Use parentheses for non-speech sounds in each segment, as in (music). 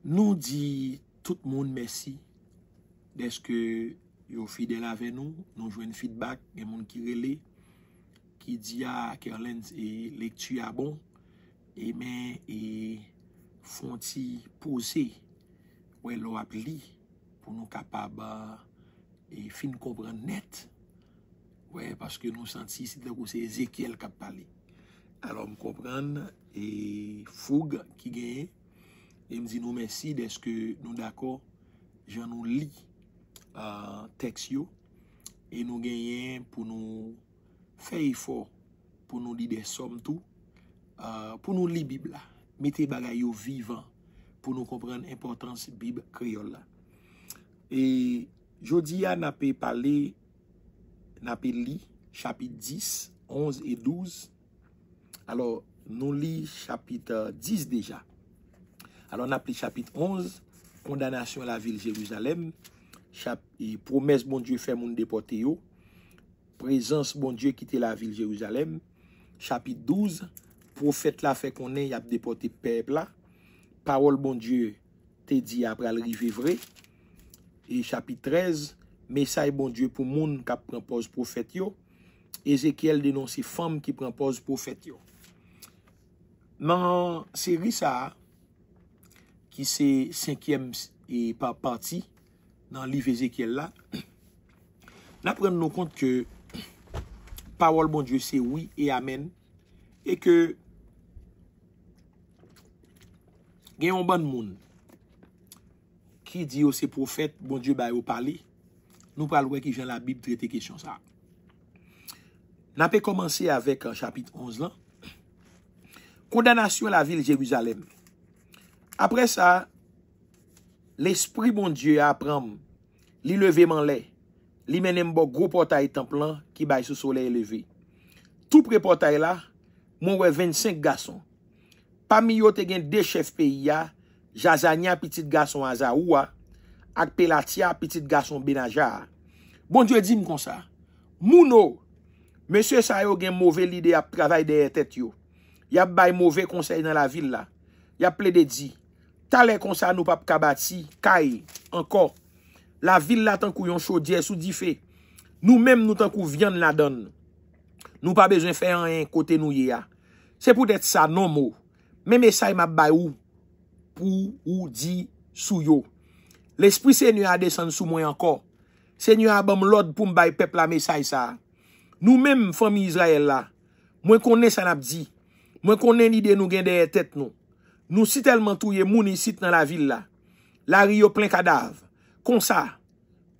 Nou di tout moun mèsi deske yo fidel avè nou, nou jwen feedback gen moun kirele ki di a ah, Kerlens e lektu ya bon e men e fonti pose wè lò ap li pou nou kapaba e fin kobran net wè paske nou santi si dekou se Ezekiel kap pale. Alò m kobran e foug ki genye E mzi nou mersi deske nou dako jan nou li teks yo. E nou genyen pou nou fey efor pou nou li de som tou. Pou nou li bib la. Mete bagay yo vivan pou nou kompren importans bib kriol la. E jodi ya nape pale, nape li chapit 10, 11 et 12. Alo nou li chapit 10 euh, deja. alon ap li chapit 11, kondanasyon la vil Jeruzalem, promes bon dieu fe moun depote yo, prezans bon dieu kite la vil Jeruzalem, chapit 12, profet la fe konen yap depote pep la, parol bon dieu te di apre al rivivre, e chapit 13, mesay bon dieu pou moun kap prempoz profet yo, ezekiel denonsi fam ki prempoz profet yo. Man, se ri sa a, Ki se synkèm e pa parti nan liv e zekèl la. (clears throat) Na pren nou kont ke (clears throat) pawol bon dieu se oui e amen. E ke gen yon ban moun ki di yo oh, se profèt bon dieu ba yo pali. Nou pal wè ki jen la bib trete kesyon sa. Na pe komanse avèk an chapit onz lan. (clears throat) Kondanasyon la vil jèwizalèm. Apre sa, l'esprit bon die a aprem, li leve man le, li menen bo gwo potay tan plan ki bay sou sole e leve. Tou pre potay la, moun we 25 gason. Pamiyote gen de chef peyi ya, jazania pitit gason aza oua, ak pelatia pitit gason benaja a. Bon die di mkon sa, moun nou, monsye sayo gen mouve lide ap travay deye tet yo, yap bay mouve konsey nan la vil la, yap ple de di, Talè konsa nou pap kabati, kay, ankor. La vil la tan kou yon chodye sou di fe. Nou menm nou tan kou vyan la don. Nou pa bejwen fè an yon kote nou ye ya. Se pou det sa non mou. Men mesay map bay ou. Pou ou di sou yo. L'espri se nou a desen sou mwen ankor. Se nou a bom lod pou mbay pep la mesay sa. Nou menm fòm Israel la. Mwen konen san ap di. Mwen konen ide nou gen deye tet nou. Nou si telman touye mouni sit nan la vil la. La ri yo plen kadav. Kon sa.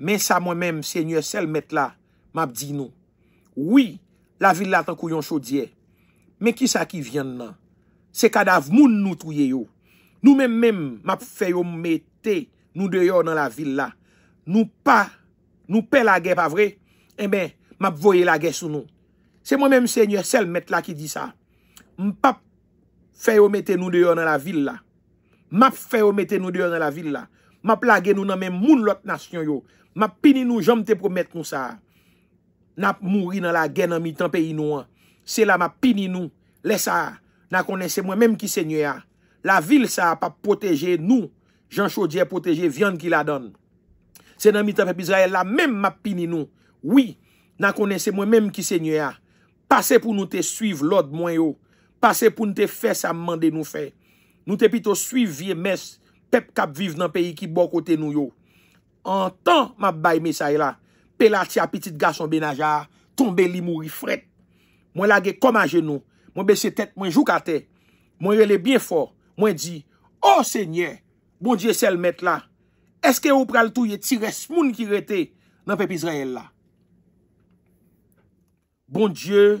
Men sa mwen menm se nye sel met la. Map di nou. Oui. La vil la tan kouyon chodye. Men ki sa ki vyen nan. Se kadav moun nou touye yo. Nou menm menm map fè yo mette. Nou deyo nan la vil la. Nou pa. Nou pe la gen pa vre. Emen. Map voye la gen sou nou. Se mwen menm se nye sel met la ki di sa. M pap. Fè yo mette nou deyo nan la vil la. Map fè yo mette nou deyo nan la vil la. Map lage nou nan men moun lop nasyon yo. Map pini nou jom te promette nou sa. Nap mouri nan la gen nan mi tanpe inou an. Se la map pini nou. Lesa, nan kone se mwen menm ki senyo ya. La vil sa ap ap poteje nou. Jean Chaudier poteje vyan ki la don. Se nan mi tanpe bizayel la menm map pini nou. Oui, nan kone se mwen menm ki senyo ya. Pase pou nou te suiv lod mwen yo. Pase pou nou te fè sa mande nou fè. Nou te pito suivi e mes pep kap viv nan peyi ki bo kote nou yo. Antan ma bay mesay la. Pela ti apitit gason benajar, tombe li mouri fret. Mwen lage koma genou. Mwen bese tet, mwen jou kate. Mwen rele bien for. Mwen di, Oh se nye, mwen di sel met la. Eske ou pral tou ye ti res moun ki rete nan pepi zrayel la. Bon dieu,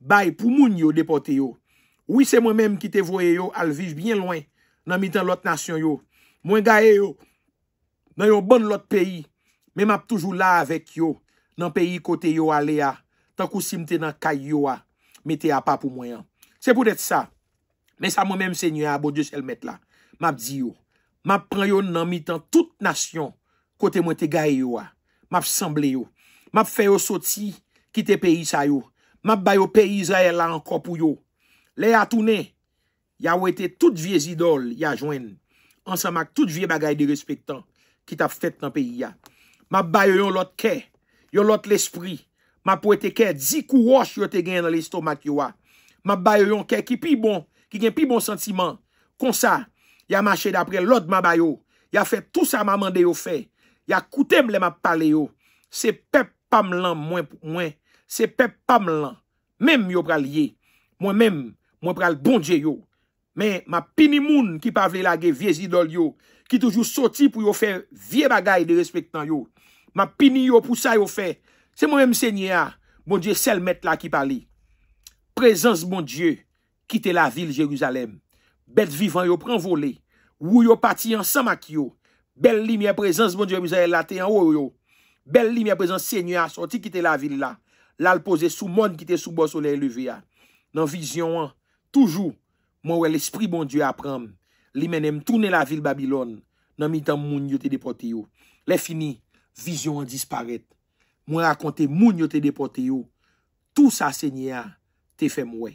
Bay pou moun yo depote yo. Ou yi se mwen menm ki te voye yo alvij bien lwen nan mitan lot nasyon yo. Mwen gaye yo nan yon bon lot peyi. Men map toujou la avek yo nan peyi kote yo ale ya. Tan kou si mte nan kay yo ya. Mete ya pa pou mwen. Se pou det sa. Men sa mwen menm se nye a bo djus el met la. Map di yo. Map pran yo nan mitan tout nasyon kote mwen te gaye yo ya. Map samble yo. Map fe yo soti kite peyi sa yo. Mab bayo pe isa el la an kopou yo. Le ya toune, ya ou ete tout vie zidol ya jwen. An sa mak tout vie bagay de respektan ki ta fèt nan peyi ya. Mab bayo yon lot ke, yon lot l'espri. Mab pou ete ke, zikou wosh yote gen nan listo mat yowa. Mab bayo yon ke ki pi bon, ki gen pi bon sentiman. Kon sa, ya mache dapre lot mabay yo. Ya fèt tout sa mamande yo fèt. Ya koutem le map pale yo. Se pep pam lan mwen pou mwen. Se pep pam lan. Mem yo pral ye. Mwen mem, mwen pral bon dje yo. Men, ma pini moun ki pavle la ge vye zidol yo. Ki toujou soti pou yo fe vie bagay de respektan yo. Ma pini yo pou sa yo fe. Se mwen mse nye a, mwen bon dje sel met la ki pali. Prezans mwen bon dje, kite la vil Jeruzalem. Bet vivan yo pran vole. Ou yo pati an samak yo. Bel li mwen prezans mwen bon dje Muzayel la te an ou yo. Bel li mwen prezans sè nye a, soti kite la vil la. lal poze sou mon ki te sou bo solen luvia. Nan vizyon an, toujou, mwen wè l'esprit bon Diyo aprem, li menem toune la vil Babilon, nan mitan moun yo te depote yo. Lè fini, vizyon an disparet, mwen rakonte moun yo te depote yo, tou sa se nye a, te fe mwen.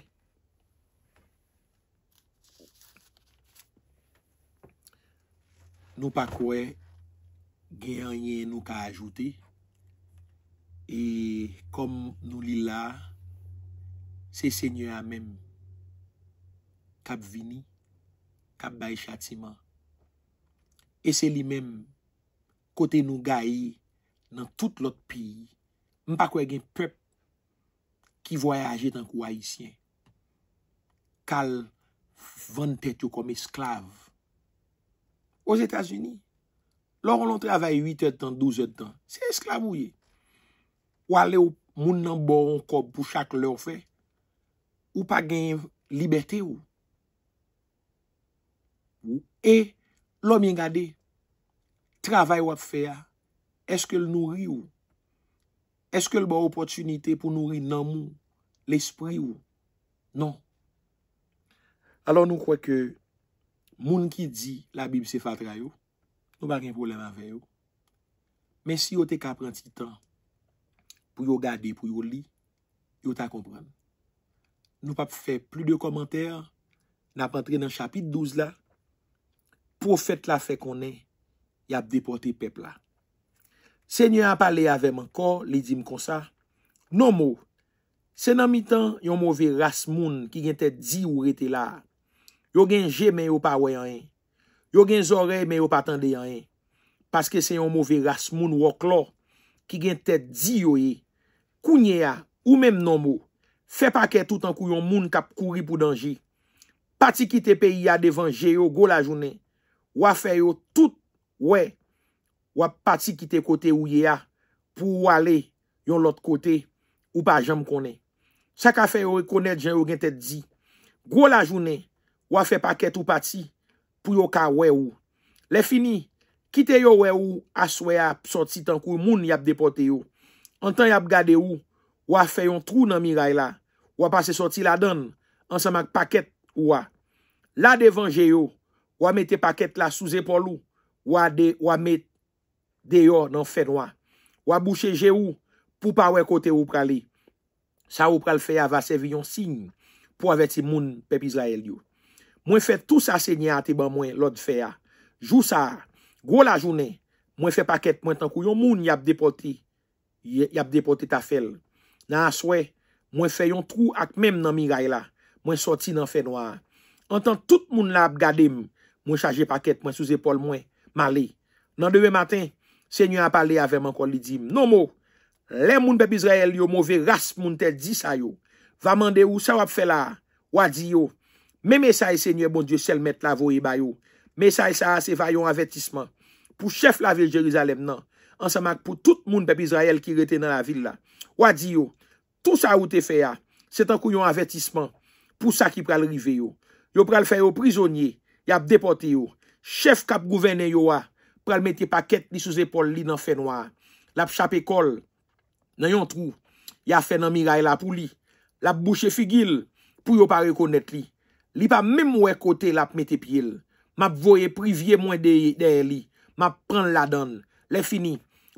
Nou pa kwe, gen anye nou ka ajoute, E kom nou li la, se se nye a menm, kap vini, kap baye chatima. E se li menm, kote nou gayi nan tout lot pi, mpa kwe gen pep ki voyaje tan kwa isyen. Kal van tet yo kom esklav. Os Etats-Unis, lor on lontre avay 8 etan, 12 etan, se esklav ou ye? Ou ale ou moun nan bo yon kob pou chak lè ou fe? Ou pa gen libetè ou? E, lò mien gade, travay wap fe a, eske l nouri ou? Eske l bo opotunite pou nouri nan mou, l espri ou? Non. Alò nou kwe ke moun ki di la bib se fatra yo, nou ba gen problem avè yo. Men si yo te ka pranti tan, pou yon gade pou yon li, yon ta konpran. Nou pa pou fè pli de komantèr, nan pa antre nan chapit 12 la, profèt la fè konè, yon ap depote pepla. Se nyon ap pale yave man kor, li di m kon sa, non mou, se nan mi tan yon mouve rasmoun ki gen tè di ou rete la, yon gen jè men yon pa wè yon, yon gen zorey men yon pa tende yon, paske se yon mouve rasmoun wò klò, Ki gen tet di yo ye. Kounye ya. Ou mem nomou. Fè pa kè tout an kou yon moun kap kouri pou danje. Pati kite peyi ya devan je yo go la jounen. Wa fè yo tout we. Wa pati kite kote ou ye ya. Pou wale yon lot kote. Ou pa jem konen. Chaka fè yo rekonen jen yo gen tet di. Go la jounen. Wa fè pa kè tout pati. Pou yo ka we ou. Le fini. Kite yo we ou aswe ap soti tankou moun yap depote yo. Antan yap gade ou, wap fè yon tru nan miray la, wap ase soti la dan, ansama paket wap. La devan je yo, wap mette paket la sou zepolu, wap mette deyo nan fen wap. Wap bouchè je ou, pou pa wè kote ou prali. Sa ou pral fè ya va sevi yon sin, pou avè ti moun pep Israel yo. Mwen fè tout sa senya ati ban mwen lòd fè ya. Jou sa a, Gwo la jounen, mwen fe paket mwen tankou, yon moun yap depote ta fel. Nan aswe, mwen fe yon trou ak mem nan miray la, mwen soti nan fe noa. Antan tout moun la ap gade mwen, mwen chaje paket mwen sou zepol mwen male. Nan dewe matin, se nye apale avem an kon li di m. Non mo, lem moun pep Israel yo mou ve ras moun tel di sa yo. Va mande ou sa wap fel la, wadi yo. Me mesay se nye bon diyo sel met la vo e bayo. Mesay sa se vayon avetisman. pou chef la vil Jerizalem nan, ansamak pou tout moun pep Israel ki rete nan la vil la. Wadi yo, tout sa ou te fe ya, se tankou yon avetisman, pou sa ki pral rive yo. Yo pral fe yo prizonye, yap depote yo. Chef kap gouvene yo wa, pral mete paket li sous epol li nan fenwa. Lap chap ekol, nan yon trou, yap fen an miray la pou li. Lap bouche figil, pou yo pa rekonet li. Li pa mèm wè kote lap mete pi el. Map voye privye mwen dey li. Map pren ladan. Le fini,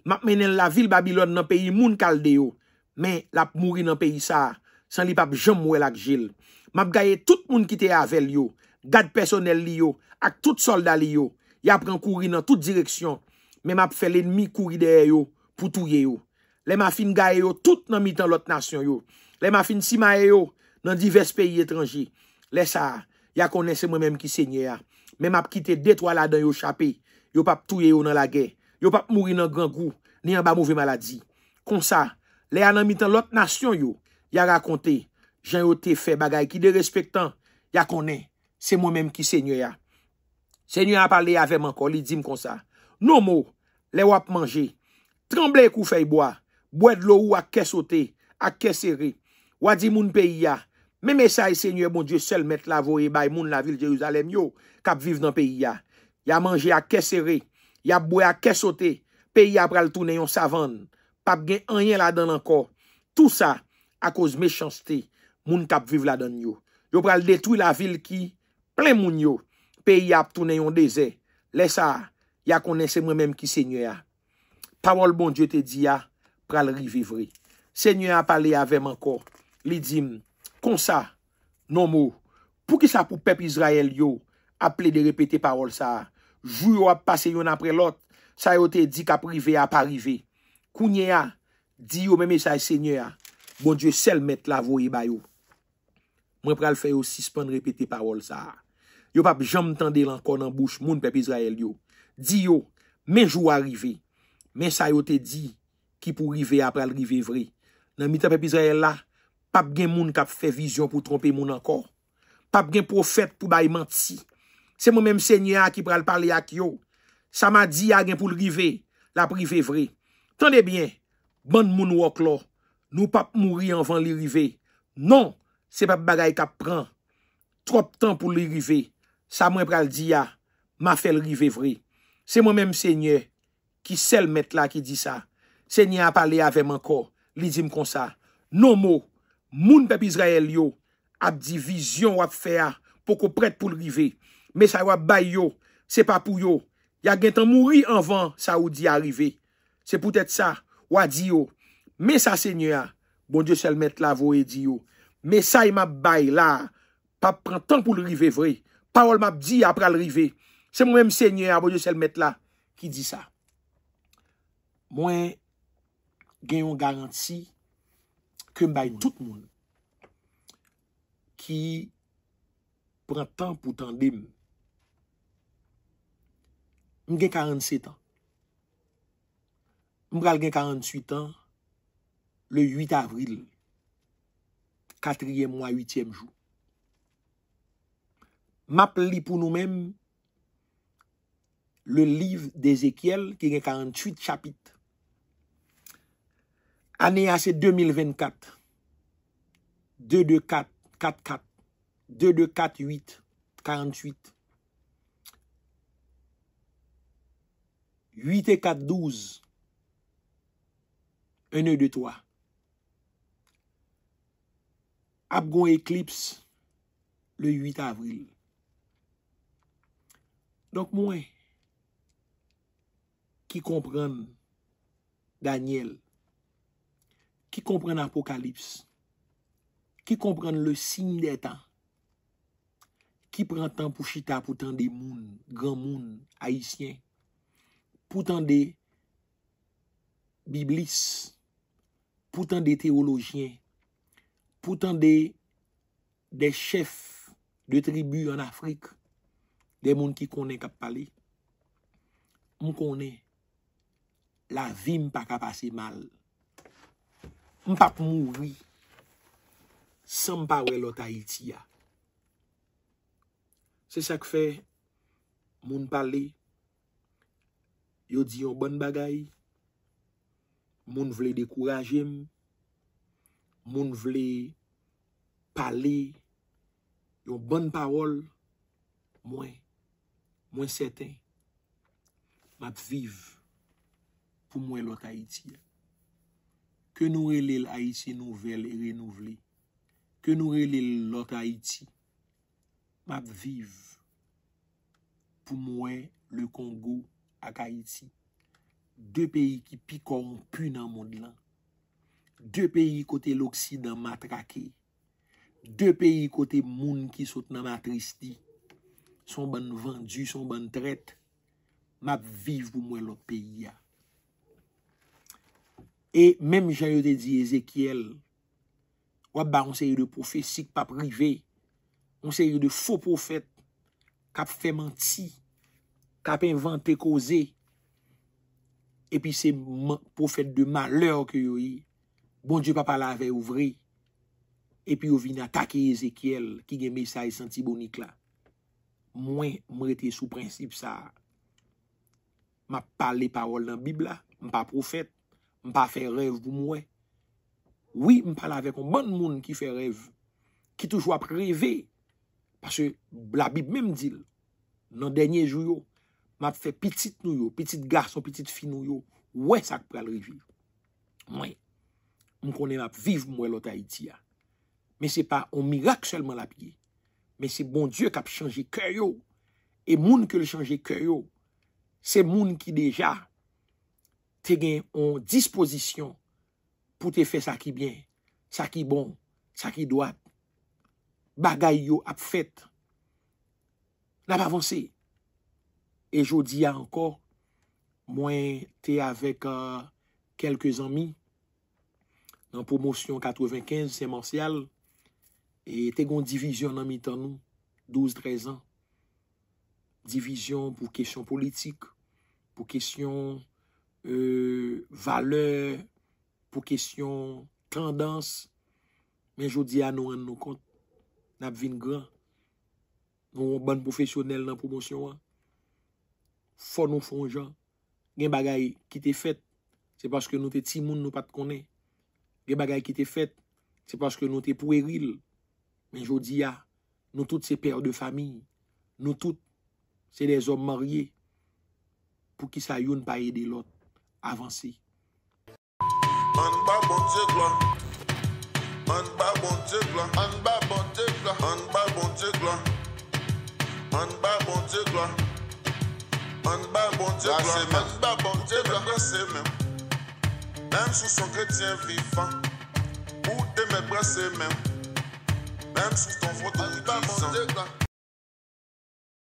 map menen la vil Babilon nan peyi moun kalde yo. Men, lap mouri nan peyi sa, san li pap jom mou el ak jil. Map gaye tout moun kite avel yo. Gad personel li yo, ak tout solda li yo. Ya pren kouri nan tout direksyon. Men map fele nmi kouri deye yo, pou touye yo. Le ma fin gaye yo tout nan mitan lot nasyon yo. Le ma fin simaye yo nan divers peyi etranji. Le sa, ya konesse mwen menm ki se nye ya. Men map kite detwa ladan yo chapi. yo pap touye yo nan la gen, yo pap mouri nan gran gou, ni yon ba mouvè maladi. Kon sa, le anan mitan lot nasyon yo, ya rakonte, jan yo te fe bagay ki de respektan, ya konen, se moun menm ki sènyo ya. Sènyo ya pale avem anko, li dim kon sa. Non mou, le wap manje, tremble kou fey boa, bwèd lou ak kesote, ak kesere, wadi moun peyi ya, mè mè sa yi e sènyo, moun djè sel met la voe, moun la vil dje yuzalem yo, kap viv nan peyi ya. ya manje a kesere, ya boue a kesote, peyi ap pral toune yon savane, pap gen anyen la dan anko, tout sa, a koz mechanste, moun kap vive la dan yo. Yo pral detoui la vil ki, ple moun yo, peyi ap toune yon dese, lesa, ya konense mwen menm ki se nye a. Parol bon, diyo te diya, pral rivivre. Se nye a pale ya veman ko, li dim, konsa, non mou, pou ki sa pou pep Israel yo, ap ple de repete parol sa a, Jou yo ap pase yon apre lot, sa yo te di kap rive a pa rive. Kou nye a, di yo mè mè sa se nye a, bon die sel met la vo e bayo. Mwen pral fè yo sispan repete parol sa a. Yo pap, jom tande lankon an bouch moun pepe Israel yo. Di yo, mè jou a rive, mè sa yo te di ki pou rive a pral rive vre. Nan mita pepe Israel la, pap gen moun kap fè vizyon pou trompe moun ankon. Pap gen profet pou bay manti. Se moun mèm sènyè a ki pral pale ak yo. Sa mwen pral di a gen pou l'rive. La prive vre. Tande bien. Bande moun wak lo. Nou pap mouri anvan l'rive. Non. Se pap bagay kap pran. Trop tan pou l'rive. Sa mwen pral di a. Ma fel rive vre. Se moun mèm sènyè. Ki sel met la ki di sa. Sènyè a pale avem anko. Li dim kon sa. Non mou. Moun pep Israel yo. A di vizyon wap fe a. Po ko prete pou l'rive. Mè sa wap bay yo, se pa pou yo. Ya gen tan mouri anvan sa ou di a rive. Se pou tèt sa, wad di yo. Mè sa se nye a, bon die selmet la vo e di yo. Mè sa y ma bay la, pa pran tan pou l rive vre. Pa wal map di apra l rive. Se mou mè mse nye a, bon die selmet la, ki di sa. Mwen gen yon garanti ke mbay tout moun. Ki pran tan pou tan dim. Mwen gen 47 an, mwen kal gen 48 an, le 8 avril, 4e mwen, 8e joun. Mwen ap li pou nou men, le liv de Ezekiel, ki gen 48 chapit. Ane a se 2024, 224, 4, 4, 224, 8, 48 chapit. 8 et 4, 12, 1 et 2, 3. Abgo Eclipse, le 8 avril. Donk mwen, ki kompren Daniel, ki kompren Apokalips, ki kompren le sin de tan, ki pren tan pou chita pou tan de moun, gwa moun, haisyen, Poutan de biblis, poutan de teologyen, poutan de chef de tribu en Afrik, de moun ki konen kap pale, moun konen la vi mpa kap ase mal. Mpa k moun wui, san mpa wè lò ta itiya. Se sa k fe moun pale, yo di yon bon bagay, moun vle dekourajem, moun vle pale, yon bon parol, mwen, mwen seten, mwen viv, pou mwen lòt Haiti. Ke nou relil Haiti nouvel e renouvli, ke nou relil lòt Haiti, mwen viv, pou mwen lòt Kongo akay etsi. De peyi ki pikon pou nan moun lan. De peyi kote l'Oksid nan matrake. De peyi kote moun ki sot nan matristi. Son ban vandu, son ban tret, map viv pou mwen lop peyi ya. E, mem jayote di Ezekiel, wab ba, on se yu de profet, sik pa prive, on se yu de fo profet, kap fèman ti, tapen vante koze, epi se profet de maler ke yo yi, bon diyo pa pa la ve ouvri, epi yo vina take Ezekiel, ki gen mesay santi bonik la. Mwen mwen rete sou prinsip sa, mwen pa le parol nan bib la, mwen pa profet, mwen pa fe rev pou mwen. Oui, mwen pa la ve kon ban moun ki fe rev, ki toujwa preve, parce la bib men mdil, nan denye juyo, ap fè pitit nou yo, pitit garso, pitit fi nou yo, wè sak pral reviv. Mwen, mwen konen ap viv mwen lò ta iti ya. Men se pa, on mirak selman ap ye. Men se bon Diyo kap chanje kè yo, e moun ke lè chanje kè yo, se moun ki deja, te gen yon disposisyon pou te fè sak yi bien, sak yi bon, sak yi doan. Bagay yo ap fèt. N ap avansè. E jodi ya anko, mwen te avek uh, kelke zanmi nan promosyon 95, semancial, e te gon divizyon nan mitan nou, 12-13 an. Divizyon pou kesyon politik, pou kesyon e, vale, pou kesyon kandans, men jodi ya nou an nou kont, nap vin gran, nou bon profesyonel nan promosyon an. Fon nou fon jan Gen bagay ki te fet Se paske nou te timoun nou pat kone Gen bagay ki te fet Se paske nou te pou eril Men jodi ya Nou tout se per de fami Nou tout se de zom marye Pou ki sa yon pa ede lot Avansi Même bon Dieu, même bas bon Dieu, même. Même sous son chrétien vivant, où te me même. Même sous ton front, bon